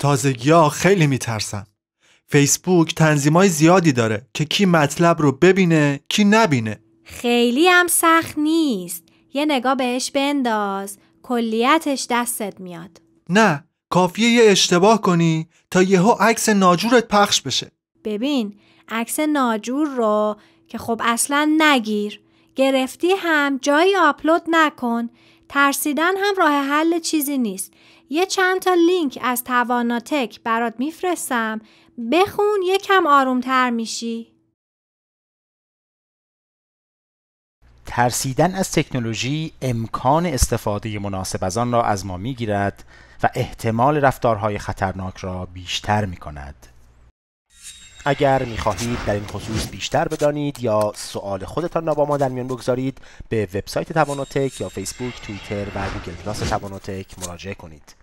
تازگی ها خیلی میترسم فیسبوک تنظیمای زیادی داره که کی مطلب رو ببینه کی نبینه خیلی هم سخت نیست یه نگاه بهش بنداز کلیتش دستت میاد نه کافیه یه اشتباه کنی تا یهو عکس ناجورت پخش بشه ببین عکس ناجور رو که خب اصلا نگیر گرفتی هم جایی آپلود نکن ترسیدن هم راه حل چیزی نیست. یه چند تا لینک از تواناتک برات میفرستم بخون یکم آرومتر میشی. ترسیدن از تکنولوژی امکان استفاده مناسب از آن را از ما میگیرد و احتمال رفتارهای خطرناک را بیشتر میکند. اگر میخواهید در این خصوص بیشتر بدانید یا سوال خودتان را با ما در میان بگذارید به وبسایت توانوتک یا فیسبوک، توییتر و گوگل پلاس توانوتک مراجعه کنید.